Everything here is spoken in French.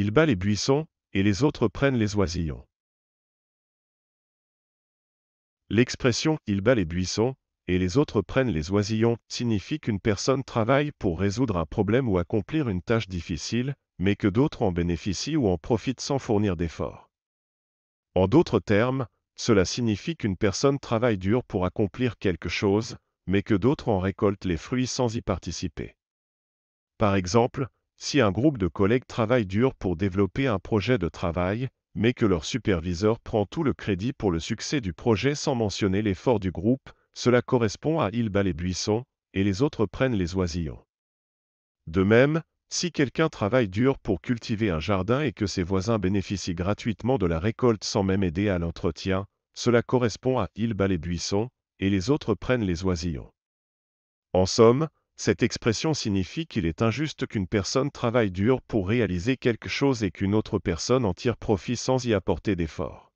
Il bat les buissons, et les autres prennent les oisillons. L'expression il bat les buissons, et les autres prennent les oisillons signifie qu'une personne travaille pour résoudre un problème ou accomplir une tâche difficile, mais que d'autres en bénéficient ou en profitent sans fournir d'efforts. En d'autres termes, cela signifie qu'une personne travaille dur pour accomplir quelque chose, mais que d'autres en récoltent les fruits sans y participer. Par exemple, si un groupe de collègues travaille dur pour développer un projet de travail, mais que leur superviseur prend tout le crédit pour le succès du projet sans mentionner l'effort du groupe, cela correspond à il bat les buissons, et les autres prennent les oisillons. De même, si quelqu'un travaille dur pour cultiver un jardin et que ses voisins bénéficient gratuitement de la récolte sans même aider à l'entretien, cela correspond à il bat les buissons, et les autres prennent les oisillons. En somme, cette expression signifie qu'il est injuste qu'une personne travaille dur pour réaliser quelque chose et qu'une autre personne en tire profit sans y apporter d'efforts.